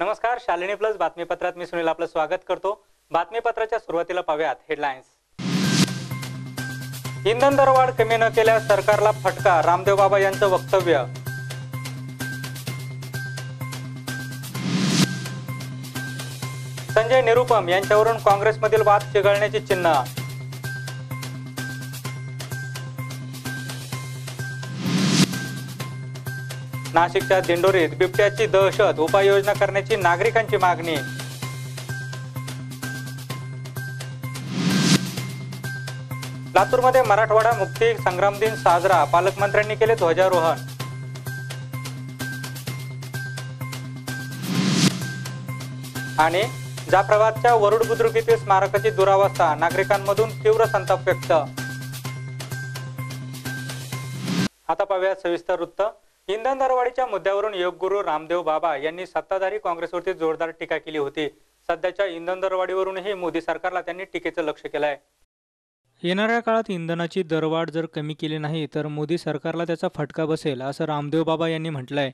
नमस्कार शालिनी प्लस बातमीपत्रात मी सुनील आपलं स्वागत करतो बातमीपत्राच्या सुरुवातीला पाहूयात हेडलाईन्स इंधन दरवाढ कमी न केल्यास सरकारला फटका रामदेव बाबा यांचं वक्तव्य संजय निरुपम यांच्यावरून काँग्रेसमधील वाद चिघळण्याची चिन्ह नाशिकच्या दिंडोरीत बिबट्याची दहशत उपाययोजना करण्याची नागरिकांची मागणी लातूरमध्ये मराठवाडा मुक्ती संग्राम दिन साजरा पालकमंत्र्यांनी केले ध्वजारोहण आणि प्रवासच्या वरुड बुद्रुकीतील स्मारकाची दुरावस्था नागरिकांमधून तीव्र संताप व्यक्त आता पाहूया सविस्तर वृत्त इंधन दरवाढीच्या मुद्द्यावरून योगगुरु रामदेव बाबा यांनी सत्ताधारी काँग्रेसवरती जोरदार टीका केली होती सध्याच्या इंधन दरवाढीवरूनही मोदी सरकारला त्यांनी टीकेचं लक्ष केलं आहे येणाऱ्या काळात इंधनाची दरवाढ जर कमी केली नाही तर मोदी सरकारला त्याचा फटका बसेल असं रामदेव बाबा यांनी म्हटलंय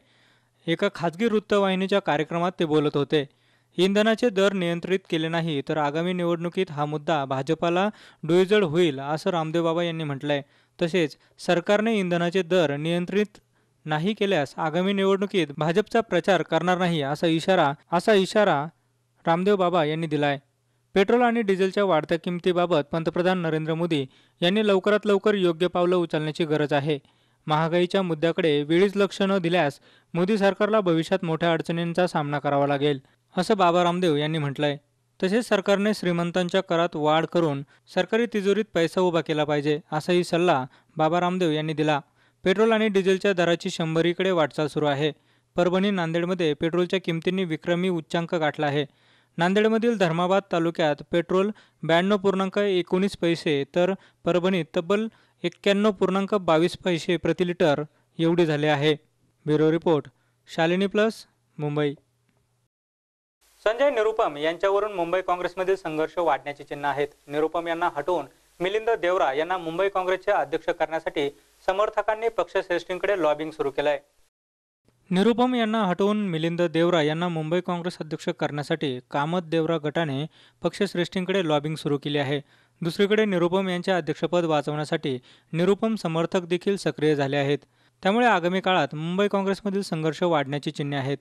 एका खाजगी वृत्तवाहिनीच्या कार्यक्रमात ते बोलत होते इंधनाचे दर नियंत्रित केले नाही तर आगामी निवडणुकीत हा मुद्दा भाजपाला डोईजड होईल असं रामदेव बाबा यांनी म्हटलंय तसेच सरकारने इंधनाचे दर नियंत्रित नाही केल्यास आगामी निवडणुकीत भाजपचा प्रचार करणार नाही असा इशारा असा इशारा रामदेव बाबा यांनी दिलाय पेट्रोल आणि डिझेलच्या वाढत्या किमतीबाबत पंतप्रधान नरेंद्र मोदी यांनी लवकरात लवकर योग्य पावलं उचलण्याची गरज आहे महागाईच्या मुद्द्याकडे वेळीच लक्ष न दिल्यास मोदी सरकारला भविष्यात मोठ्या अडचणींचा सामना करावा लागेल असं बाबा रामदेव यांनी म्हटलंय तसेच सरकारने श्रीमंतांच्या करात वाढ करून सरकारी तिजोरीत पैसा उभा केला पाहिजे असाही सल्ला बाबा रामदेव यांनी दिला पेट्रोल आणि डिझेलच्या दराची शंभरीकडे वाटचाल सुरू आहे परभणी नांदेडमध्ये पेट्रोलच्या किमतींनी विक्रमी उच्चांक गाठला आहे नांदेडमधील धर्माबाद तालुक्यात पेट्रोल ब्याण्णव पूर्णांक एकोणीस पैसे तर परभणीत तब्बल एक्क्याण्णव पूर्णांक बावीस पैसे प्रतिलिटर एवढे झाले आहे bureau report Shalini plus Mumbai Sanjay Nirupam यांच्यावरून मुंबई काँग्रेसमध्ये संघर्ष वाढण्याची चिन्ह आहेत निरुपम यांना हटवून मिलिंद देवरा यांना मुंबई काँग्रेसचे अध्यक्ष करण्यासाठी समर्थकांनी पक्षश्रेष्ठींकडे लॉबिंग सुरू केलंय निरुपम यांना हटवून मिलिंद देवरा यांना मुंबई काँग्रेस अध्यक्ष करण्यासाठी कामत देवरा गटाने पक्षश्रेष्ठींकडे लॉबिंग सुरू केली आहे दुसरीकडे निरुपम यांचे अध्यक्षपद वाचवण्यासाठी निरुपम समर्थक देखील सक्रिय झाले आहेत त्यामुळे आगामी काळात मुंबई काँग्रेसमधील संघर्ष वाढण्याची चिन्हे आहेत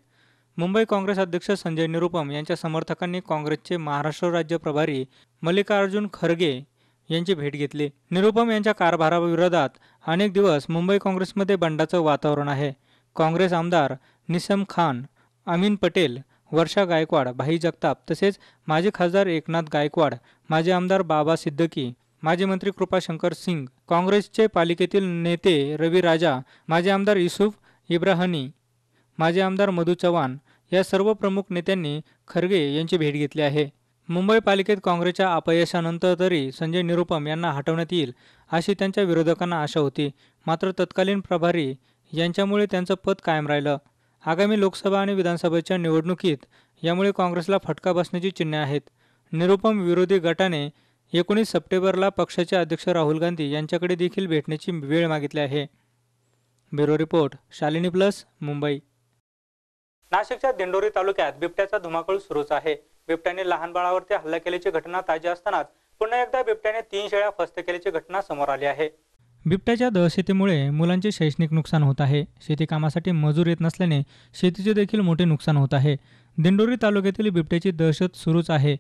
मुंबई काँग्रेस अध्यक्ष संजय निरुपम यांच्या समर्थकांनी काँग्रेसचे महाराष्ट्र राज्य प्रभारी मल्लिकार्जुन खरगे यांची भेट घेतली निरुपम यांच्या कारभाराविरोधात अनेक दिवस मुंबई काँग्रेसमध्ये बंडाचं वातावरण आहे काँग्रेस आमदार निसम खान अमीन पटेल वर्षा गायकवाड भाई जगताप तसेच माजी खासदार एकनाथ गायकवाड माजी आमदार बाबा सिद्दकी माजी मंत्री कृपाशंकर सिंग काँग्रेसचे पालिकेतील नेते रवी राजा माजी आमदार युसुफ इब्राहनी माजी आमदार मधू चव्हाण या सर्व प्रमुख नेत्यांनी खरगे यांची भेट घेतली आहे मुंबई पालिकेत काँग्रेसच्या अपयशानंतर तरी संजय निरुपम यांना हटवण्यात येईल अशी त्यांच्या विरोधकांना आशा होती मात्र तत्कालीन प्रभारी यांच्यामुळे त्यांचं पद कायम राहिलं आगामी लोकसभा आणि विधानसभेच्या निवडणुकीत यामुळे काँग्रेसला फटका बसण्याची चिन्हे आहेत निरुपम विरोधी गटाने एकोणीस सप्टेंबरला पक्षाचे अध्यक्ष राहुल गांधी यांच्याकडे देखील भेटण्याची वेळ मागितली आहे bureau report Shalini plus Mumbai नाशिकच्या दिंडोरी तालुक्यात बिबट्याचा धुमाकूळ सुरूच आहे बिबट्याने लहान बाळावरती हल्ला केल्याची घटना ताज्या असताना पुन्हा एकदा बिबट्याने तीन शेळ्या फस्त केल्याची घटना समोर आली आहे बिबट्याच्या दहशतीमुळे मुलांचे शैक्षणिक नुकसान होत आहे शेती कामासाठी मजूर येत नसल्याने शेतीचे देखील मोठे नुकसान होत आहे दिंडोरी तालुक्यातील बिबट्याची दहशत सुरूच आहे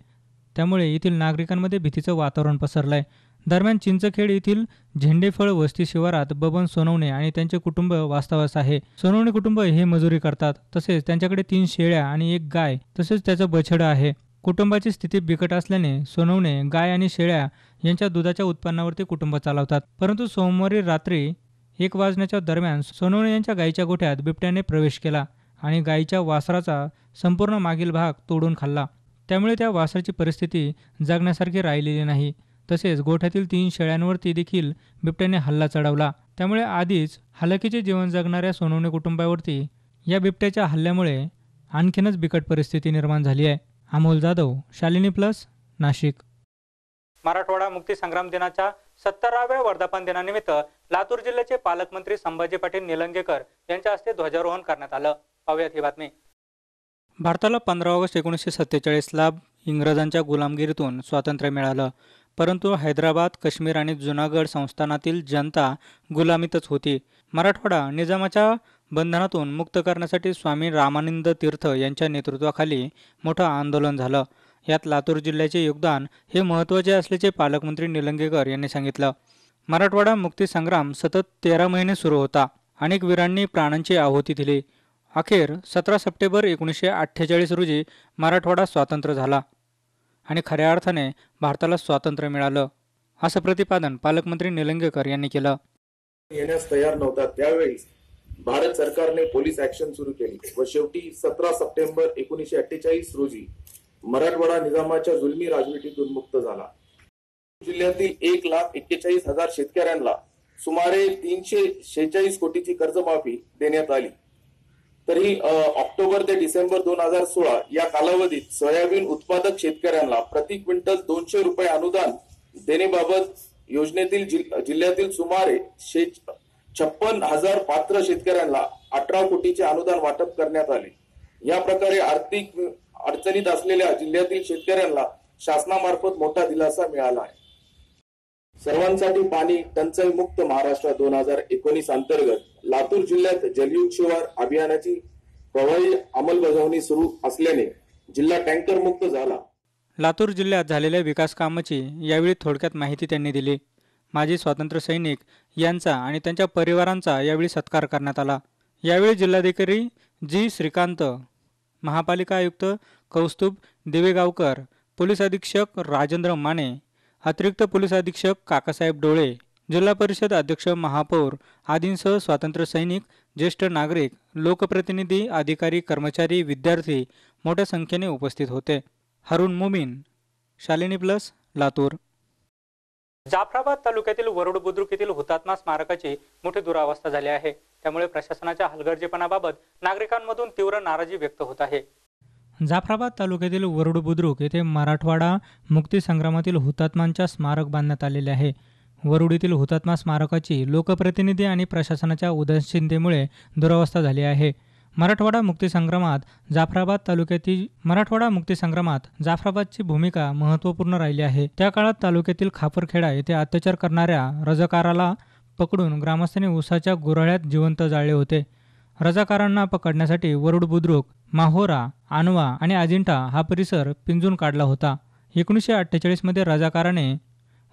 त्यामुळे येथील नागरिकांमध्ये भीतीचं वातावरण पसरलं आहे दरम्यान चिंचखेड येथील झेंडेफळ वस्ती शिवारात बबन सोनवणे आणि त्यांचे कुटुंब वास्तव्यास आहे सोनवणे कुटुंब हे मजुरी करतात तसेच त्यांच्याकडे तीन शेळ्या आणि एक गाय तसेच त्याचं बछडं आहे कुटुंबाची स्थिती बिकट असल्याने सोनवणे गाय आणि शेळ्या यांच्या दुधाच्या उत्पन्नावरती कुटुंब चालवतात परंतु सोमवारी रात्री एक वाजण्याच्या दरम्यान सोनवणे यांच्या गायीच्या गोठ्यात बिबट्याने प्रवेश केला आणि गायीच्या वासराचा संपूर्ण मागील भाग तोडून खाल्ला त्यामुळे त्या वासराची परिस्थिती जगण्यासारखी राहिलेली नाही तसेच गोठ्यातील तीन शेळ्यांवरती देखील बिबट्याने हल्ला चढवला त्यामुळे आधीच हलाखीचे जीवन जगणाऱ्या सोनवणे कुटुंबावरती या बिबट्याच्या हल्ल्यामुळे आणखीनच बिकट परिस्थिती निर्माण झाली आहे अमोल जाधव शालिनी प्लस नाशिक मराठवाडा मुक्तीसंग्राम दिनाच्या सत्तराव्या वर्धापन दिनानिमित्त लातूर जिल्ह्याचे पालकमंत्री संभाजी पाटील निलंगेकर यांच्या हस्ते ध्वजारोहण करण्यात आलं पाहूयात ही बातमी भारताला पंधरा ऑगस्ट एकोणीसशे सत्तेचाळीसला इंग्रजांच्या गुलामगिरीतून स्वातंत्र्य मिळालं परंतु हैदराबाद काश्मीर आणि जुनागड संस्थानातील जनता गुलामीतच होती मराठवाडा निजामाच्या बंधनातून मुक्त करण्यासाठी स्वामी रामानंद तीर्थ यांच्या नेतृत्वाखाली मोठं आंदोलन झालं यात लातूर जिल्ह्याचे योगदान हे महत्त्वाचे असल्याचे पालकमंत्री निलंगेकर यांनी सांगितलं मराठवाडा मुक्तीसंग्राम सतत तेरा महिने सुरू होता अनेक वीरांनी प्राणांची आहुती दिली अखेर सतरा सप्टेंबर एकोणीसशे अठ्ठेचाळीस रोजी मराठवाडा स्वातंत्र्य झाला आणि खऱ्या अर्थाने भारताला स्वातंत्र्य मिळालं असं प्रतिपादन पालकमंत्री निलंगेकर यांनी केलं येण्यास तयार नव्हता त्यावेळी भारत सरकारने पोलीस ऍक्शन सुरू केली व शेवटी सतरा सप्टेंबर एकोणीशे अठ्ठेचाळीस रोजी मराठवाडा निजामाच्या जुलमी राजवटीतून मुक्त झाला जिल्ह्यातील एक लाख एक्केचाळीस हजार शेतकऱ्यांना सुमारे तीनशे शेहेचाळीस कोटीची कर्जमाफी देण्यात आली तरी ऑक्टोबर ते डिसेंबर दोन हजार सोळा या कालावधीत सोयाबीन उत्पादक शेतकऱ्यांना प्रति क्विंटल दोनशे रुपये अनुदान देण्याबाबत योजनेतील जिल्ह्यातील सुमारे छप्पन हजार पात्र शेतकऱ्यांना अठरा कोटीचे अनुदान वाटप करण्यात आले या प्रकारे आर्थिक अडचणीत असलेल्या जिल्ह्यातील शेतकऱ्यांना शासनामार्फत मोठा दिलासा मिळाला आहे सर्वांसाठी पाणी टंचाई मुक्त महाराष्ट्र दोन हजार एकोणीस अंतर्गत लातूर जिल्ह्यात जलयुक्त शिवार अभियानाची प्रभावी अंमलबजावणी सुरू असल्याने जिल्हा टँकर मुक्त झाला लातूर जिल्ह्यात झालेल्या विकास कामाची यावेळी थोडक्यात माहिती त्यांनी दिली माजी स्वातंत्र्य सैनिक यांचा आणि त्यांच्या परिवारांचा यावेळी सत्कार करण्यात आला यावेळी जिल्हाधिकारी जी श्रीकांत महापालिका आयुक्त कौस्तुभ दिवेगावकर पोलीस अधीक्षक राजेंद्र माने अतिरिक्त पोलीस अधीक्षक काकासाहेब डोळे जिल्हा परिषद अध्यक्ष महापौर आदींसह स्वातंत्र्य सैनिक ज्येष्ठ नागरिक लोकप्रतिनिधी अधिकारी कर्मचारी विद्यार्थी मोठ्या संख्येने उपस्थित होते हरुण मुमिन शालिनी प्लस लातूर जाफराबाद तालुक्यातील वरुड बुद्रुक येथील हुतात्मा स्मारकाची मोठी दुरावस्था झाली आहे त्यामुळे प्रशासनाच्या हलगर्जीपणाबाबत नागरिकांमधून तीव्र नाराजी व्यक्त होत आहे जाफराबाद तालुक्यातील वरुड बुद्रुक येथे मराठवाडा मुक्तीसंग्रामातील हुतात्मांच्या स्मारक बांधण्यात आलेले आहे वरुडीतील हुतात्मा स्मारकाची लोकप्रतिनिधी आणि प्रशासनाच्या उदासीनतेमुळे दुरावस्था झाली आहे मराठवाडा मुक्तीसंग्रामात जाफराबाद तालुक्यातील मराठवाडा मुक्तीसंग्रामात जाफराबादची भूमिका महत्त्वपूर्ण राहिली आहे त्या काळात तालुक्यातील खापरखेडा येथे अत्याचार करणाऱ्या रजकाराला पकडून ग्रामस्थांनी उसाच्या गुराळ्यात जिवंत जाळले होते रजाकारांना पकडण्यासाठी वरुड बुद्रुक माहोरा आणवा आणि अजिंठा हा परिसर पिंजून काढला होता एकोणीसशे अठ्ठेचाळीसमध्ये रजाकाराने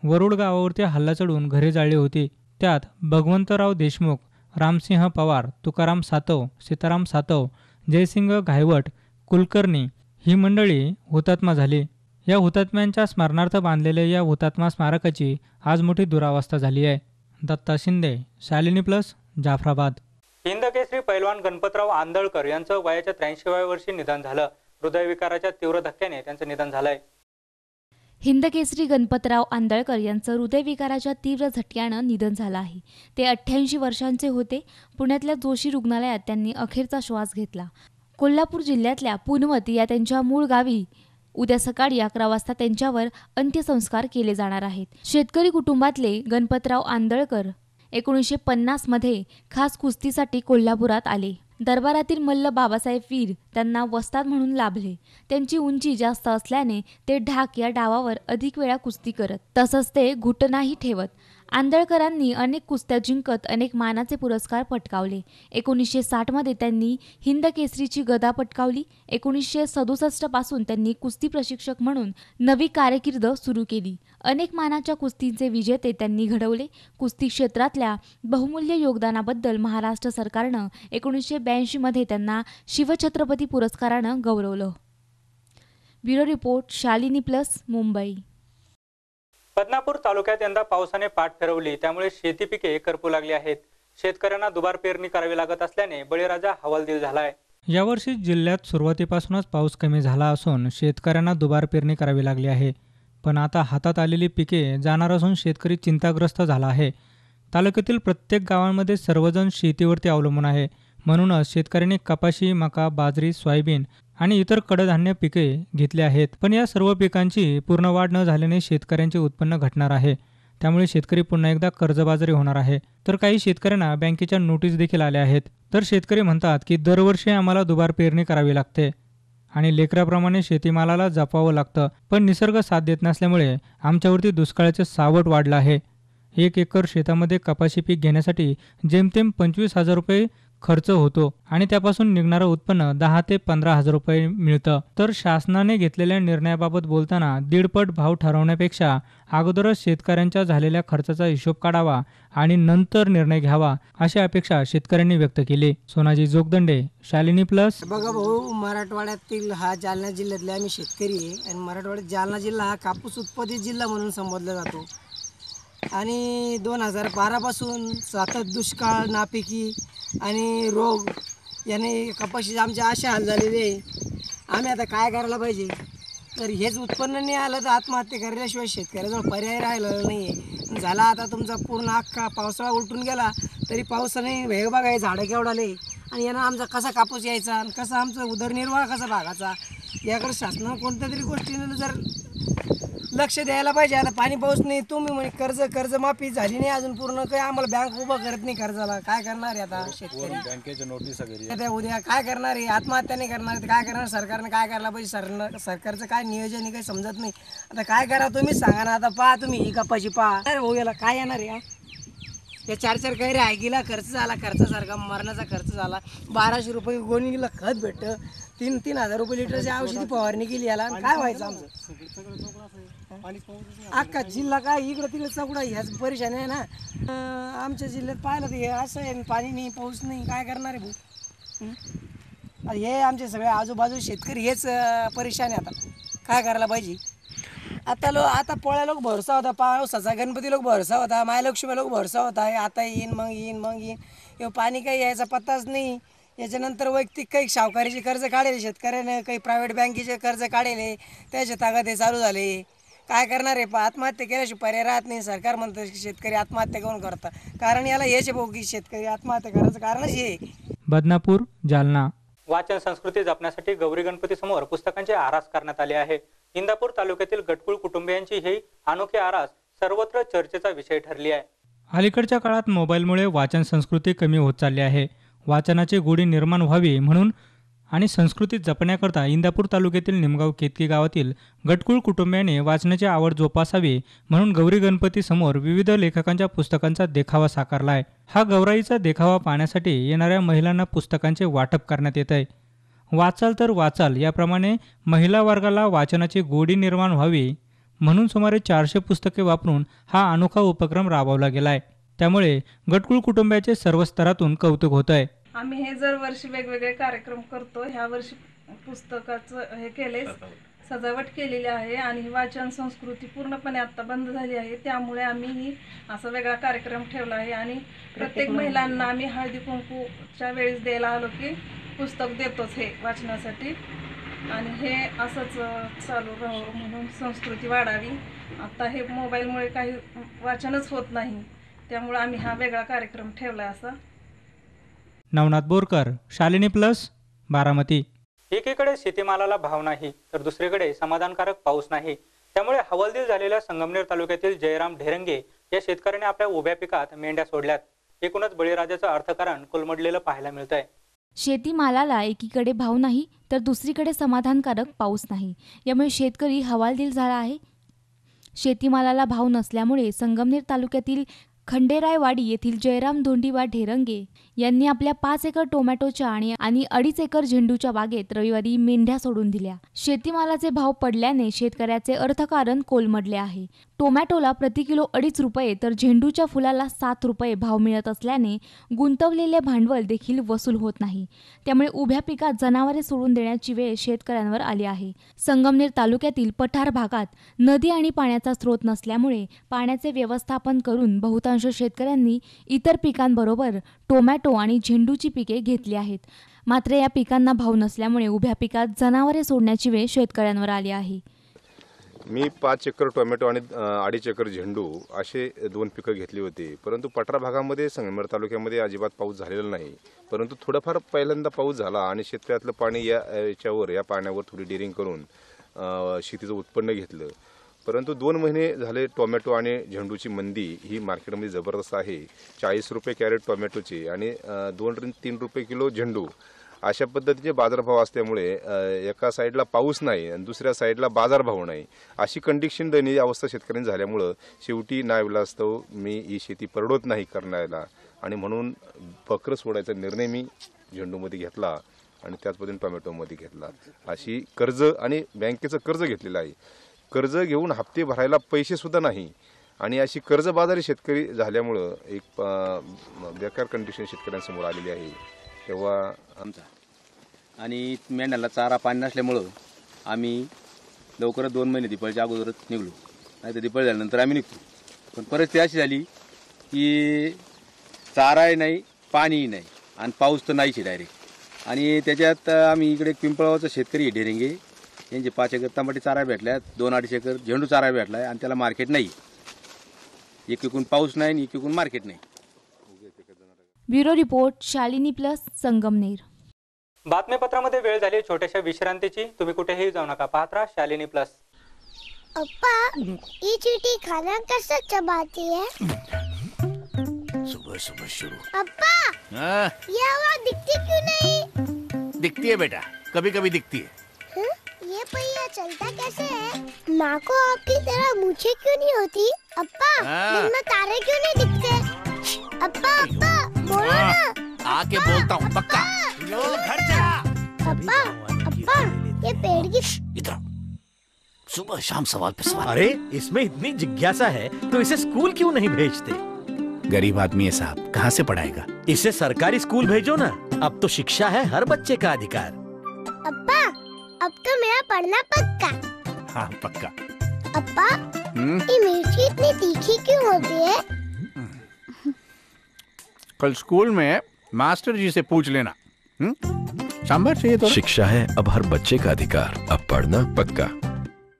वरुड गावावरती हल्ला चढून घरे जाळली होती त्यात भगवंतराव देशमुख रामसिंह पवार तुकाराम सातव सीताराम सातव जयसिंग घायवट कुलकर्णी ही मंडळी हुतात्मा झाली या हुतात्म्यांच्या स्मरणार्थ बांधलेल्या या हुतात्मा स्मारकाची आज मोठी दुरावस्था झाली आहे दत्ता शिंदे शालिनी प्लस जाफराबाद हिंदकेसरी पैलवान गणपतराव आंदळकर यांचं वयाच्या त्र्याऐंशीव्या वर्षी निधन झालं हृदयविकाराच्या तीव्र धक्क्याने त्यांचं निधन झालंय हिंदकेसरी गणपतराव आंदळकर यांचं हृदयविकाराच्या तीव्र झटक्यानं निधन झालं आहे ते अठ्ठ्याऐंशी वर्षांचे होते पुण्यातल्या जोशी रुग्णालयात त्यांनी अखेरचा श्वास घेतला कोल्हापूर जिल्ह्यातल्या पुनवत या त्यांच्या मूळ गावी उद्या सकाळी अकरा वाजता त्यांच्यावर अंत्यसंस्कार केले जाणार आहेत शेतकरी कुटुंबातले गणपतराव आंदळकर एकोणीसशे पन्नासमध्ये खास कुस्तीसाठी कोल्हापुरात आले दरबारातील मल्ल बाबासाहेब वीर त्यांना वस्तात म्हणून लाभले त्यांची उंची जास्त असल्याने ते ढाक या डावावर अधिक वेळा कुस्ती करत तसंच ते घुटणाही ठेवत आंदळकरांनी अनेक कुस्त्या जिंकत अनेक मानाचे पुरस्कार पटकावले एकोणीसशे साठमध्ये त्यांनी हिंद केसरीची गदा पटकावली एकोणीसशे सदुसष्टपासून त्यांनी कुस्ती प्रशिक्षक म्हणून नवी कारकीर्द सुरू केली अनेक मानाच्या कुस्तींचे विजेते त्यांनी घडवले कुस्ती क्षेत्रातल्या बहुमूल्य योगदानाबद्दल महाराष्ट्र सरकारनं एकोणीसशे ब्याऐंशीमध्ये त्यांना शिवछत्रपती पुरस्कारानं गौरवलं bureau report Shalini plus Mumbai Badnapur तालुक्यात यंदा पावसाने पाठ फिरवली त्यामुळे शेती पिके करपू लागली आहेत शेतकऱ्यांना दुबार पेरणी करावी लागत असल्याने बळीराजा हवालदिल झालाय यावर्षी जिल्ह्यात सुरुवातीपासूनच पाऊस कमी झाला असून शेतकऱ्यांना दुबार पेरणी करावी लागली आहे पण आता हातात आलेली पिके जाणार असून शेतकरी चिंताग्रस्त झाला आहे तालुक्यातील प्रत्येक गावांमध्ये सर्वजण शेतीवरती अवलंबून आहे म्हणूनच शेतकऱ्यांनी कपाशी मका बाजरी सोयाबीन आणि इतर कडधान्य पिके घेतली आहेत पण या सर्व पिकांची पूर्ण वाढ न झाल्याने शेतकऱ्यांचे उत्पन्न घटणार आहे त्यामुळे शेतकरी पुन्हा एकदा कर्जबाजारी होणार आहे तर काही शेतकऱ्यांना बँकेच्या नोटीस देखील आल्या आहेत तर शेतकरी म्हणतात की दरवर्षी आम्हाला दुबार पेरणी करावी लागते आणि लेकराप्रमाणे शेतीमालाला जपावं लागतं पण निसर्ग साथ देत नसल्यामुळे आमच्यावरती दुष्काळाचे सावट वाढलं आहे एक एकर शेतामध्ये कपाशी पीक घेण्यासाठी जेमतेम पंचवीस हजार रुपये खर्च होतो आणि त्यापासून निघणारं उत्पन्न दहा ते पंधरा हजार रुपये मिळतं तर शासनाने घेतलेल्या निर्णयाबाबत बोलताना दीडपट भाव ठरवण्यापेक्षा अगोदरच शेतकऱ्यांच्या झालेल्या खर्चाचा हिशोब काढावा आणि नंतर निर्णय घ्यावा अशी अपेक्षा शेतकऱ्यांनी व्यक्त केली सोनाजी जोगदंडे शालिनी प्लस बघा भाऊ मराठवाड्यातील हा जालना जिल्ह्यातले आम्ही शेतकरी आहे आणि मराठवाड्यात जालना जिल्हा हा कापूस उत्पादित जिल्हा म्हणून संबोधला जातो आणि दोन हजार पासून सतत दुष्काळ नापिकी आणि रोग याने कपाशीचे आमचे आशा हाल झालेले आहे आम्ही आता काय करायला पाहिजे तर हेच उत्पन्न नाही आलं तर आत्महत्या करण्याशिवाय शेतकऱ्याजवळ पर्याय राहिलेला नाही आहे झाला आता तुमचा पूर्ण अख्खा पावसाळा उलटून गेला तरी पावसाने वेगभाग आहे झाडं केवढाले आणि यानं आमचा कसा कापूस यायचा आणि कसा आमचा उदरनिर्वाह कसा भागाचा याकडे शासनानं कोणत्या तरी गोष्टीनं जर लक्ष द्यायला पाहिजे आता पाणी पाऊस नाही तुम्ही म्हणजे कर्ज कर्ज माफी झाली नाही अजून पूर्ण काही आम्हाला बँक उभा करत नाही कर्जाला काय करणार आहे आता शेतकरी नोटीस उद्या काय करणार आहे आत्महत्या नाही करणार काय करणार सरकारने काय करायला पाहिजे सर सरकारचं काय नियोजन आहे काही समजत नाही आता काय करा तुम्ही सांगा ना आता पहा तुम्ही ही गप्पाची पहा अरे काय येणार या त्या या चार चार काही रे गेला खर्च झाला खर्चासारखा मरणाचा खर्च झाला बाराशे रुपये गोणीला खत भेटतं तीन तीन हजार रुपये लिटरची औषधी फवारणी केली याला काय व्हायचं आमचं अख्खा जिल्हा काय इकडं तिकडे सगळं ह्याच परेशान आहे ना आमच्या जिल्ह्यात पाहिलं तर हे असं आहे पाणी नाही पाऊस नाही काय करणार आहे भाऊ हे आमचे सगळे आजूबाजू शेतकरी हेच परेशान आहे आता काय करायला पाहिजे आता लो आता पोळ्या लोक भरसा होता पावसाचा गणपती लोक भरसा होता मायलक्ष्मी लोक भरसा होता आता येईन मग येईन मग येईन हे पाणी काही यायचा पत्ताच नाही याच्यानंतर वैयक्तिक काही सावकारीचे कर्ज काढेल शेतकऱ्याने काही प्रायव्हेट बँकेचे कर्ज काढेले ताकद हे चालू झाले काय करणार आहे पा आत्महत्या केल्याशिवाय पर्याय राहत नाही सरकार म्हणतं शेतकरी आत्महत्या करून करतात कारण याला याचे भाऊ शेतकरी आत्महत्या करायचं कारणच हे बदनापूर जालना वाचन संस्कृती जपण्यासाठी गौरी गणपती समोर पुस्तकांचे आरास करण्यात आले आहे इंदापूर तालुक्यातील गटकुळ कुटुंबियांची ही अनोखे आरास सर्वत्र चर्चेचा विषय ठरली आहे अलीकडच्या काळात मोबाईलमुळे वाचन संस्कृती कमी होत चालली आहे वाचनाची गोडी निर्माण व्हावी म्हणून आणि संस्कृती जपण्याकरता इंदापूर तालुक्यातील निमगाव केतकी गावातील गटकुळ कुटुंबियाने वाचण्याची आवड जोपासावी म्हणून गौरी गणपतीसमोर विविध लेखकांच्या पुस्तकांचा देखावा साकारला आहे हा गौराईचा देखावा पाहण्यासाठी येणाऱ्या महिलांना पुस्तकांचे वाटप करण्यात येत आहे वाचाल तर वाचाल याप्रमाणे महिला वर्गाला वाचनाची गोडी निर्माण व्हावी म्हणून सुमारे चारशे पुस्तके वापरून हा अनोखा उपक्रम राबवला गेला आहे त्यामुळे गटकुळ कुटुंबियाचे सर्व स्तरातून कौतुक होत आहे आम्ही हे जर वर्षी वेगवेगळे कार्यक्रम करतो ह्या वर्षी पुस्तकाचं हे केले सजावट केलेली आहे आणि ही वाचन संस्कृती पूर्णपणे आता बंद झाली आहे त्यामुळे आम्ही ही असा वेगळा कार्यक्रम ठेवला आहे आणि प्रत्येक महिलांना आम्ही हळदी कुंकूच्या वेळेस द्यायला आलो की पुस्तक देतोच हे वाचनासाठी आणि हे असंच चालू राहावं म्हणून संस्कृती वाढावी आता हे मोबाईलमुळे काही वाचनच होत नाही त्यामुळे आम्ही हा वेगळा कार्यक्रम ठेवला आहे असा नवनाथ बोरकर शालिनी प्लस बारामती एकीकडे शेतीमालाला भाव नाही तर दुसरीकडे समाधानकारक पाऊस नाही त्यामुळे हवालदिल झालेल्या संगमनेर तालुक्यातील जयराम ढेरंगे या शेतकऱ्याने आपल्या उभ्या पिकात मेंढ्या सोडल्यात एकूणच बळीराजाचं अर्थकारण कोलमडलेलं पाहायला मिळतंय आहे शेतीमालाला एकीकडे भाव नाही तर दुसरीकडे समाधानकारक पाऊस नाही यामुळे शेतकरी हवालदिल झाला आहे शेतीमालाला भाव नसल्यामुळे संगमनेर तालुक्यातील खंडेरायवाडी येथील जयराम धोंडीवा ढेरंगे यांनी आपल्या पाच एकर टोमॅटोच्या आणि अडीच एकर झेंडूच्या बागेत रविवारी मेंढ्या सोडून दिल्या शेतीमालाचे भाव पडल्याने शेतकऱ्याचे अर्थकारण कोलमडले आहे टोमॅटोला प्रति किलो अडीच रुपये तर झेंडूच्या फुलाला सात रुपये भाव मिळत असल्याने गुंतवलेले भांडवल देखील वसूल होत नाही त्यामुळे उभ्या पिकात जनावरे सोडून देण्याची वेळ शेतकऱ्यांवर आली आहे संगमनेर तालुक्यातील पठार भागात नदी आणि पाण्याचा स्रोत नसल्यामुळे पाण्याचे व्यवस्थापन करून बहुतांश शेतकऱ्यांनी इतर पिकांबरोबर टोमॅटो आणि झेंडूची पिके घेतली आहेत मात्र या पिकांना भाव नसल्यामुळे उभ्या पिकात जनावरे सोडण्याची वेळ शेतकऱ्यांवर आली आहे मी पाच एकर टोमॅटो आणि अडीच एकर झेंडू असे दोन पिकं घेतली होती परंतु पटरा भागामध्ये संगमेर तालुक्यामध्ये अजिबात पाऊस झालेला नाही परंतु थोडंफार पहिल्यांदा पाऊस झाला आणि शेतकऱ्यातलं पाणी याच्यावर या पाण्यावर थोडी डेरिंग करून शेतीचं उत्पन्न घेतलं परंतु दोन महिने झाले टोमॅटो आणि झेंडूची मंदी ही मार्केटमध्ये जबरदस्त आहे चाळीस रुपये कॅरेट टोमॅटोची आणि दोन तीन रुपये किलो झेंडू अशा पद्धतीचे बाजारभाव असल्यामुळे एका साईडला पाऊस नाही आणि दुसऱ्या साईडला बाजारभाव नाही अशी कंडिशन दयनीय अवस्था शेतकऱ्यांनी झाल्यामुळं शेवटी नाविलास्तव मी ही शेती परडत नाही करण्याला आणि म्हणून बकरं सोडायचा निर्णय मी झेंडूमध्ये घेतला आणि त्याच टोमॅटोमध्ये घेतला अशी कर्ज आणि बँकेचं कर्ज घेतलेलं आहे कर्ज घेऊन हप्ते भरायला पैसेसुद्धा नाही आणि अशी कर्जबाजारी शेतकरी झाल्यामुळं एक बेकार कंडिशन शेतकऱ्यांसमोर आलेली आहे तेव्हा आमचा आणि मेंढ्याला चारा पाणी नसल्यामुळं आम्ही लवकरच दोन महिने दिपाळीच्या अगोदरच निघलो नाही तर दिपाळी झाल्यानंतर आम्ही निघतो पण परिस्थिती अशी झाली की चाराही नाही पाणीही नाही आणि पाऊस तर नाहीच डायरेक्ट आणि त्याच्यात आम्ही इकडे पिंपळावाचा शेतकरी आहे ढेरेंगे यांचे पाच एकर तंबाटी चारा भेटल्यात दोन अडीच एकर झेंडू चारा भेटला आहे आणि त्याला मार्केट नाही एक एकूण पाऊस नाही आणि एक एकूण मार्केट नाही bureau report Shalini plus Sangamner बातमीपत्रामध्ये वेळ झाली छोट्याशा विश्रांतीची तुम्ही कुठेही जाऊ नका पाहत राहा शालिनी प्लस अप्पा ये चीटी खाना कैसे चबाती है सुबह सुबह शुरू अप्पा ये हवा दिखती क्यों नहीं दिखती है बेटा कभी कभी दिखती है हं? ये पहिया चलता कैसे है माँ को आपकी तरह मुझे क्यों नहीं होती अप्पा हाँ। दिन में तारे क्यों नहीं दिखते अप्पा अप्पा बोलो हाँ, ना आके बोलता हूँ पक्का लो घर जा अप्पा अप्पा ये पेड़ की इधर सुबह शाम सवाल पे सवाल अरे इसमें इतनी जिज्ञासा है तो इसे स्कूल क्यों नहीं भेजते गरीब आदमी है साहब कहाँ से पढ़ाएगा इसे सरकारी स्कूल भेजो ना अब तो शिक्षा है हर बच्चे का अधिकार अप्पा अब तो मेरा पढ़ना पक्का हाँ पक्का अप्पा हम्म? ये मिर्ची इतनी तीखी क्यों होती है कल स्कूल में मास्टर जी से पूछ लेना सांभर चाहिए तो शिक्षा है अब हर बच्चे का अधिकार अब पढ़ना पक्का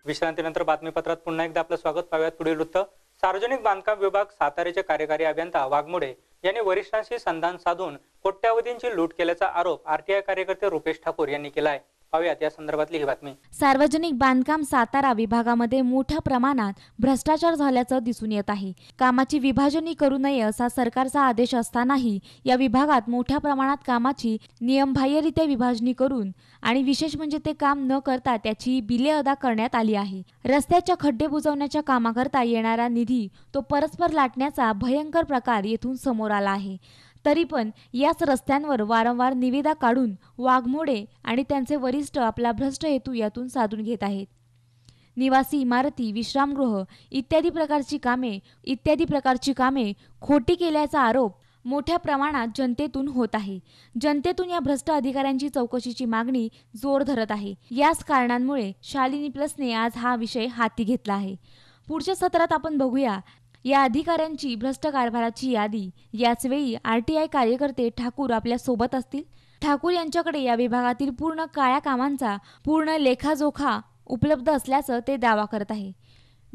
विश्रांतीनंतर बातमीपत्रात पुन्हा एकदा आपलं स्वागत पाहूयात पुढील वृत्त सार्वजनिक बांधकाम विभाग सातारेचे कार्यकारी अभियंता वाघमोडे यांनी वरिष्ठांशी संधान साधून कोट्यावधींची लूट केल्याचा आरोप आरटीआय कार्यकर्ते रुपेश ठाकूर यांनी केला आहे सार्वजनिक बांधकाम सातारा विभागामध्ये मोठ्या प्रमाणात भ्रष्टाचार झाल्याचं दिसून येत आहे कामाची विभाजनी करू नये असा सरकारचा आदेश असतानाही या विभागात मोठ्या प्रमाणात कामाची नियमबाह्यरित्या विभाजनी करून आणि विशेष म्हणजे ते काम न करता त्याची बिले अदा करण्यात आली आहे रस्त्याच्या खड्डे बुजवण्याच्या कामाकरता येणारा निधी तो परस्पर लाटण्याचा भयंकर प्रकार येथून समोर आला आहे तरी पण याच रस्त्यांवर वारंवार निवेदा काढून वाघमोडे आणि त्यांचे वरिष्ठ आपला भ्रष्ट हेतू यातून साधून घेत आहेत निवासी इमारती विश्रामगृह इत्यादी प्रकारची कामे इत्यादी प्रकारची कामे खोटी केल्याचा आरोप मोठ्या प्रमाणात जनतेतून होत आहे जनतेतून या भ्रष्ट अधिकाऱ्यांची चौकशीची मागणी जोर धरत आहे याच कारणांमुळे शालिनी प्लसने आज हा विषय हाती घेतला आहे पुढच्या सत्रात आपण बघूया या अधिकाऱ्यांची भ्रष्ट कारभाराची यादी याचवेळी आरटीआय कार्यकर्ते ठाकूर आपल्या सोबत असतील ठाकूर यांच्याकडे या विभागातील पूर्ण काळ्या कामांचा पूर्ण लेखाजोखा उपलब्ध असल्याचं ते दावा करत आहे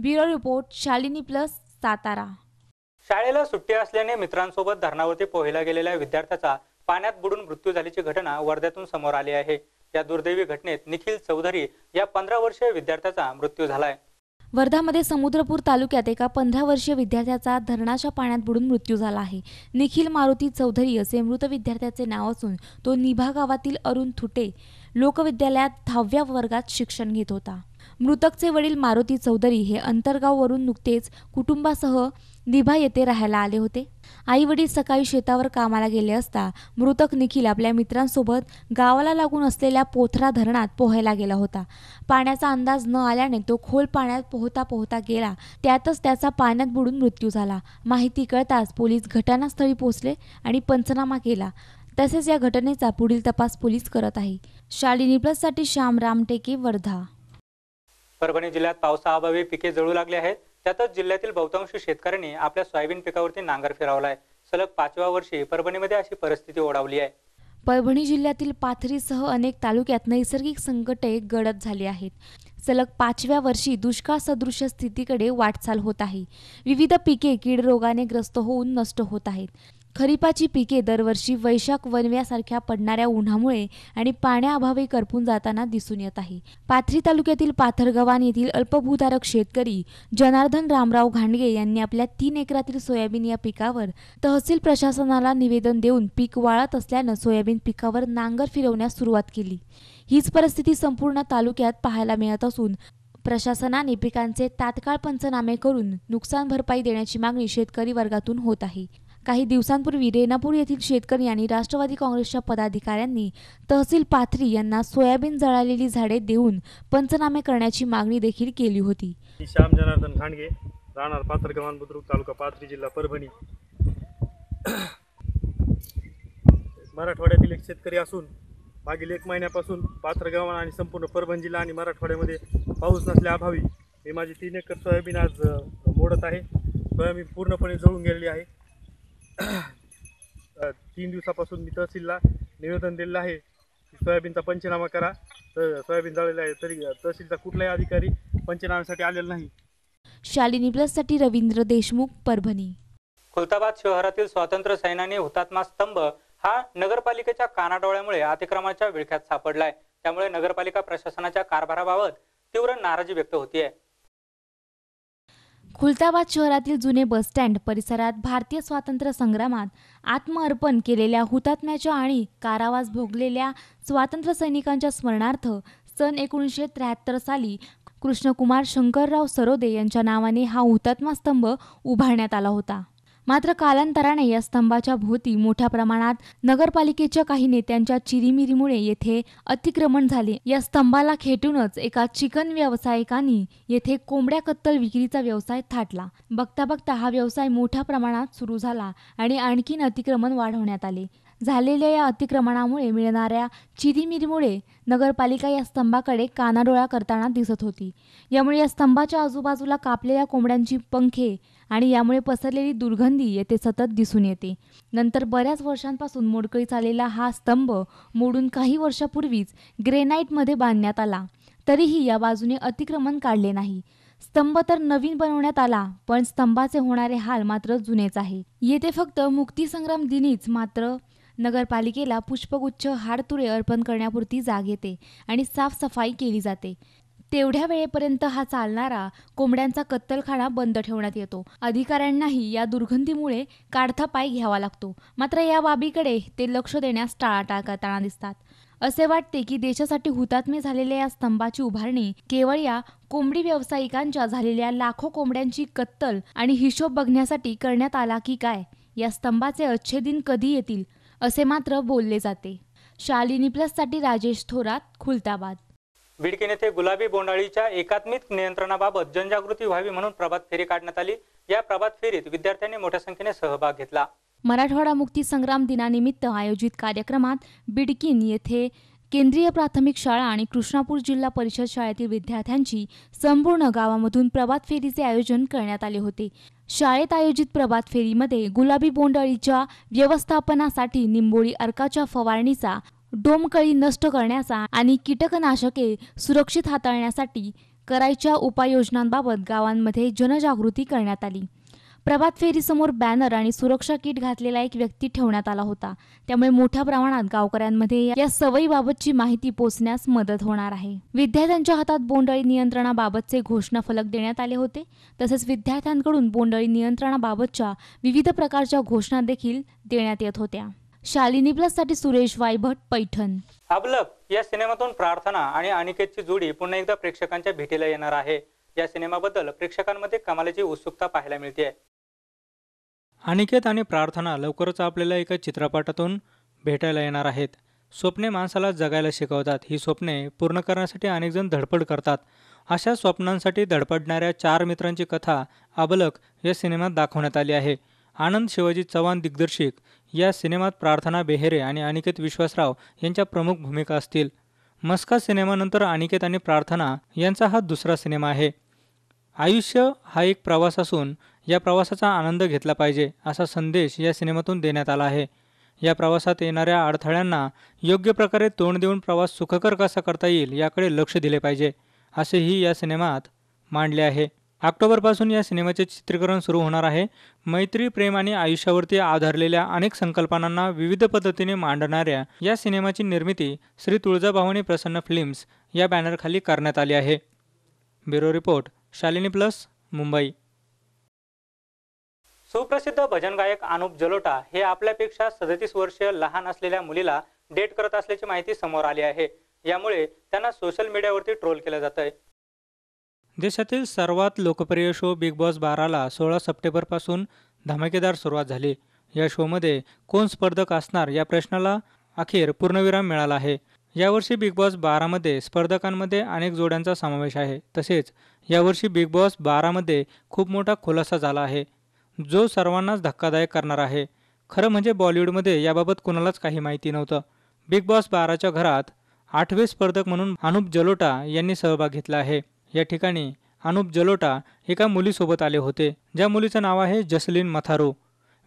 bureau report Shalini plus Satara शाळेला सुट्टी असल्याने मित्रांसोबत धरणावरती पोहायला गेलेल्या विद्यार्थ्याचा पाण्यात बुडून मृत्यू झाल्याची घटना वर्ध्यातून समोर आली आहे या दुर्दैवी घटनेत निखिल चौधरी या पंधरा वर्षीय विद्यार्थ्याचा मृत्यू झालाय वर्धामध्ये समुद्रपूर तालुक्यात एका पंधरा वर्षीय विद्यार्थ्याचा धरणाच्या पाण्यात बुडून मृत्यू झाला आहे निखिल मारुती चौधरी असे मृत विद्यार्थ्याचे नाव असून तो निभा गावातील अरुण थुटे लोकविद्यालयात दहाव्या वर्गात शिक्षण घेत होता मृतकचे वडील मारुती चौधरी हे अंतरगाववरून नुकतेच कुटुंबासह निभा येथे राहायला आले होते आई वडील सकाळी शेतावर कामाला गेले असता मृतक निखिल आपल्या मित्रांसोबत गावाला लागून असलेल्या पोथरा धरणात पोहायला गेला होता पाण्याचा अंदाज न आल्याने तो खोल पाण्यात पोहता पोहता गेला त्यातच त्याचा पाण्यात बुडून मृत्यू झाला माहिती कळताच पोलीस घटनास्थळी पोहोचले आणि पंचनामा केला तसेच या घटनेचा पुढील तपास पोलीस करत आहे शालिनी साठी श्याम रामटेके वर्धा परभणी जिल्ह्यात पावसाअभावी पिके जळू लागली आहेत त्यातच जिल्ह्यातील बहुतांश शेतकऱ्यांनी आपल्या सोयाबीन पिकावरती नांगर फिरावला सलग पाचव्या वर्षी परभणीमध्ये अशी परिस्थिती ओढावली आहे परभणी जिल्ह्यातील पाथरीसह अनेक तालुक्यात नैसर्गिक संकटे गडद झाली आहेत सलग पाचव्या वर्षी दुष्काळ सदृश स्थितीकडे वाटचाल होत आहे विविध पिके कीड रोगाने ग्रस्त होऊन नष्ट होत आहेत खरीपाची पिके दरवर्षी वैशाख वनव्यासारख्या पडणाऱ्या उन्हामुळे आणि पाण्याअभावी करपून जाताना दिसून येत आहे पाथरी तालुक्यातील पाथरगवान येथील अल्पभूधारक शेतकरी जनार्दन रामराव घांडगे यांनी आपल्या तीन एकरातील सोयाबीन या पिकावर तहसील प्रशासनाला निवेदन देऊन पीक वाळत असल्यानं सोयाबीन पिकावर नांगर फिरवण्यास सुरुवात केली हीच परिस्थिती संपूर्ण तालुक्यात पाहायला मिळत असून प्रशासनाने पिकांचे तात्काळ पंचनामे करून नुकसान भरपाई देण्याची मागणी शेतकरी वर्गातून होत आहे काही दिवसांपूर्वी रेणापूर येथील शेतकरी आणि राष्ट्रवादी काँग्रेसच्या पदाधिकाऱ्यांनी तहसील पाथरी यांना सोयाबीन जळालेली झाडे देऊन पंचनामे करण्याची मागणी देखील केली होती श्याम जनार्दन खांडगे राहणार पाथरगव्हाण बुद्रुक तालुका पाथरी जिल्हा परभणी मराठवाड्यातील एक शेतकरी असून मागील एक महिन्यापासून पाथरगव्हाण आणि संपूर्ण परभणी जिल्हा आणि मराठवाड्यामध्ये पाऊस नसल्याअभावी हे माझी तीन एकर सोयाबीन आज मोडत आहे सोयाबीन पूर्णपणे जळून गेलेली आहे तीन दिवसापासून मी तहसीलला निवेदन दिलेलं आहे सोयाबीनचा पंचनामा करा तर सोयाबीन जळलेलं आहे तरी तहसीलचा कुठलाही अधिकारी पंचनाम्यासाठी आलेला नाही शालिनी प्लससाठी रवींद्र देशमुख परभणी खुलताबाद शहरातील स्वातंत्र्य सैनानी हुतात्मा स्तंभ हा नगरपालिकेच्या कानाडोळ्यामुळे अतिक्रमणाच्या विळख्यात सापडलाय त्यामुळे नगरपालिका प्रशासनाच्या कारभाराबाबत तीव्र नाराजी व्यक्त होतीये खुलताबाद शहरातील जुने बसस्टँड परिसरात भारतीय स्वातंत्र्य संग्रामात आत्मअर्पण केलेल्या हुतात्म्याच्या आणि कारावास भोगलेल्या स्वातंत्र्य सैनिकांच्या स्मरणार्थ सन एकोणीसशे त्र्याहत्तर साली कृष्णकुमार शंकरराव सरोदे यांच्या नावाने हा हुतात्मा स्तंभ उभारण्यात आला होता मात्र कालांतराने या स्तंभाच्या भोवती मोठ्या प्रमाणात नगरपालिकेच्या काही नेत्यांच्या चिरीमिरीमुळे येथे अतिक्रमण झाले या स्तंभाला खेटूनच एका चिकन व्यावसायिकांनी येथे कोंबड्या कत्तल विक्रीचा व्यवसाय थाटला बघता बघता हा व्यवसाय मोठ्या प्रमाणात सुरू झाला आणि आणखीन अतिक्रमण वाढवण्यात आले झालेल्या या अतिक्रमणामुळे मिळणाऱ्या चिरीमिरीमुळे नगरपालिका या स्तंभाकडे कानाडोळा करताना दिसत होती यामुळे या स्तंभाच्या आजूबाजूला कापलेल्या कोंबड्यांची पंखे आणि यामुळे पसरलेली दुर्गंधी येथे सतत दिसून येते नंतर बऱ्याच वर्षांपासून मोडकळी चाललेला हा स्तंभ मोडून काही वर्षापूर्वीच ग्रेनाईटमध्ये बांधण्यात आला तरीही या बाजूने अतिक्रमण काढले नाही स्तंभ तर नवीन बनवण्यात आला पण स्तंभाचे होणारे हाल मात्र जुनेच आहे येथे फक्त मुक्तीसंग्राम दिनीच मात्र नगरपालिकेला पुष्पगुच्छ हाडतुरे अर्पण करण्यापुरती जाग येते आणि साफसफाई केली जाते तेवढ्या वेळेपर्यंत हा चालणारा कोंबड्यांचा कत्तलखाना बंद ठेवण्यात येतो अधिकाऱ्यांनाही या दुर्गंधीमुळे काढता पाय घ्यावा लागतो मात्र या बाबीकडे ते लक्ष देण्यास टाळाटाळ करताना दिसतात असे वाटते की देशासाठी हुतात्मे झालेल्या या स्तंभाची उभारणी केवळ या कोंबडी व्यावसायिकांच्या झालेल्या लाखो कोंबड्यांची कत्तल आणि हिशोब बघण्यासाठी करण्यात आला की काय या स्तंभाचे अच्छे दिन कधी येतील असे मात्र बोलले जाते शालिनी प्लससाठी राजेश थोरात खुलताबाद बिडकीन येथे गुलाबी बोंडाळीच्या एकात्मिक नियंत्रणाबाबत जनजागृती व्हावी म्हणून प्रभात फेरी काढण्यात आली या प्रभात फेरीत विद्यार्थ्यांनी मोठ्या संख्येने सहभाग घेतला मराठवाडा मुक्ती संग्राम दिनानिमित्त आयोजित कार्यक्रमात बिडकीन येथे केंद्रीय प्राथमिक शाळा आणि कृष्णापूर जिल्हा परिषद शाळेतील विद्यार्थ्यांची संपूर्ण गावामधून प्रभात फेरीचे आयोजन करण्यात आले होते शाळेत आयोजित प्रभात फेरीमध्ये गुलाबी बोंडाळीच्या व्यवस्थापनासाठी निंबोळी अर्काच्या फवारणीचा डोमकळी नष्ट करण्याचा आणि कीटकनाशके सुरक्षित हाताळण्यासाठी करायच्या उपाययोजनांबाबत गावांमध्ये जनजागृती करण्यात आली प्रभात फेरीसमोर बॅनर आणि सुरक्षा किट घातलेला एक व्यक्ती ठेवण्यात आला होता त्यामुळे मोठ्या प्रमाणात गावकऱ्यांमध्ये या सवयीबाबतची माहिती पोचण्यास मदत होणार आहे विद्यार्थ्यांच्या हातात बोंडळी नियंत्रणाबाबतचे घोषणा फलक देण्यात आले होते तसेच विद्यार्थ्यांकडून बोंडळी नियंत्रणाबाबतच्या विविध प्रकारच्या घोषणा देखील देण्यात येत होत्या शालिनी प्लस साठी सुरेश वायभट पैठण अबलक या सिनेमातून प्रार्थना आणि अनिकेतची जोडी पुन्हा एकदा प्रेक्षकांच्या भेटीला येणार आहे या सिनेमाबद्दल प्रेक्षकांमध्ये कमालीची उत्सुकता पाहायला मिळते अनिकेत आणि प्रार्थना लवकरच आपल्याला एका चित्रपटातून भेटायला येणार आहेत स्वप्ने माणसाला जगायला शिकवतात ही स्वप्ने पूर्ण करण्यासाठी अनेकजण धडपड करतात अशा स्वप्नांसाठी धडपडणाऱ्या चार मित्रांची कथा अबलक या सिनेमात दाखवण्यात आली आहे आनंद शिवाजी चव्हाण दिग्दर्शित या सिनेमात प्रार्थना बेहेरे आणि अनिकेत विश्वासराव यांच्या प्रमुख भूमिका असतील मस्का सिनेमानंतर अनिकेत आणि प्रार्थना यांचा हा दुसरा सिनेमा आहे आयुष्य हा एक प्रवास असून या प्रवासाचा आनंद घेतला पाहिजे असा संदेश या सिनेमातून देण्यात आला आहे या प्रवासात येणाऱ्या अडथळ्यांना योग्य प्रकारे तोंड देऊन प्रवास सुखकर कसा करता येईल याकडे लक्ष दिले पाहिजे असेही या सिनेमात मांडले आहे ऑक्टोबरपासून या सिनेमाचे चित्रीकरण सुरू होणार आहे मैत्री प्रेम आणि आयुष्यावरती आधारलेल्या अनेक संकल्पनांना विविध पद्धतीने मांडणाऱ्या या सिनेमाची निर्मिती श्री तुळजाभवानी प्रसन्न फिल्म्स या बॅनरखाली करण्यात आली आहे bureau report Shalini plus Mumbai सुप्रसिद्ध भजन गायक अनुप जलोटा हे आपल्यापेक्षा सदतीस वर्ष लहान असलेल्या मुलीला डेट करत असल्याची माहिती समोर आली आहे यामुळे त्यांना सोशल मीडियावरती ट्रोल केलं जात आहे देशातील सर्वात लोकप्रिय शो बिग बॉस बाराला सोळा सप्टेंबरपासून धमाकेदार सुरुवात झाली या शोमध्ये कोण स्पर्धक असणार या प्रश्नाला अखेर पूर्णविराम मिळाला आहे यावर्षी बिग बॉस बारामध्ये स्पर्धकांमध्ये अनेक जोड्यांचा समावेश आहे तसेच यावर्षी बिग बॉस बारामध्ये खूप मोठा खुलासा झाला आहे जो सर्वांनाच धक्कादायक करणार आहे खरं म्हणजे बॉलिवूडमध्ये याबाबत कुणालाच काही माहिती नव्हतं बिग बॉस बाराच्या घरात आठवे स्पर्धक म्हणून अनुप जलोटा यांनी सहभाग घेतला आहे या ठिकाणी अनुप जलोटा एका मुलीसोबत आले होते ज्या मुलीचं नाव आहे जसलीन मथारो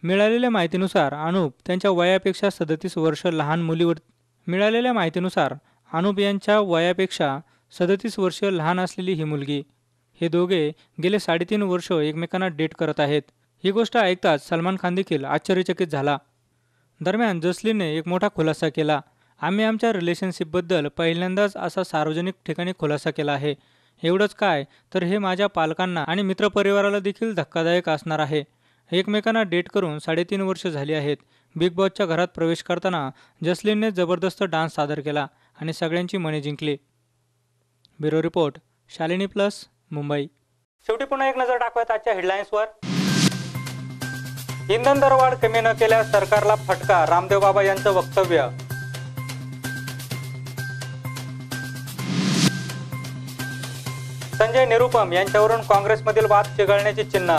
मिळालेल्या माहितीनुसार अनुप त्यांच्या वयापेक्षा सदतीस वर्ष लहान मुलीवर मिळालेल्या माहितीनुसार अनुप यांच्या वयापेक्षा सदतीस वर्ष लहान असलेली ही मुलगी हे दोघे गेले साडेतीन वर्ष एकमेकांना डेट करत आहेत ही गोष्ट ऐकताच सलमान खान देखील आश्चर्यचकित झाला दरम्यान जसलीनने एक मोठा खुलासा केला आम्ही आमच्या रिलेशनशिपबद्दल पहिल्यांदाच असा सार्वजनिक ठिकाणी खुलासा केला आहे एवढंच काय तर हे माझ्या पालकांना आणि मित्रपरिवाराला देखील धक्कादायक असणार आहे एकमेकांना डेट करून साडेतीन वर्ष झाली आहेत बिग बॉसच्या घरात प्रवेश करताना जसलीनने जबरदस्त डान्स सादर केला आणि सगळ्यांची मने जिंकली bureau report Shalini plus Mumbai शेवटी पुन्हा एक नजर टाकूयात आजच्या हेडलाईन्सवर इंधन दरवाढ कमी न केल्यास सरकारला फटका रामदेव बाबा यांचं वक्तव्य संजय निरुपम यांच्यावरून काँग्रेसमधील वाद चिघळण्याची चिन्ह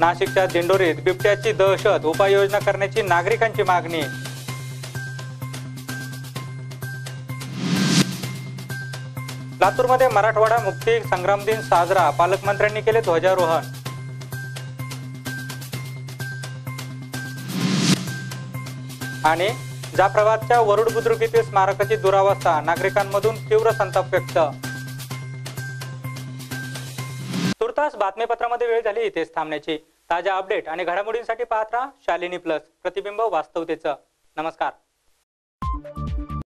नाशिकच्या दिंडोरीत बिबट्याची दहशत उपाययोजना करण्याची नागरिकांची मागणी लातूरमध्ये मराठवाडा मुक्ती संग्राम दिन साजरा पालकमंत्र्यांनी केले ध्वजारोहण आणि जाफराबादच्या वरुड बुद्रुक येथील स्मारकाची दुरावस्था नागरिकांमधून तीव्र संताप व्यक्त तुर्तास बातमीपत्रामध्ये वेळ झाली इथेच थांबण्याची ताज्या अपडेट आणि घडामोडींसाठी पाहत राहा शालिनी प्लस प्रतिबिंब वास्तवतेचं नमस्कार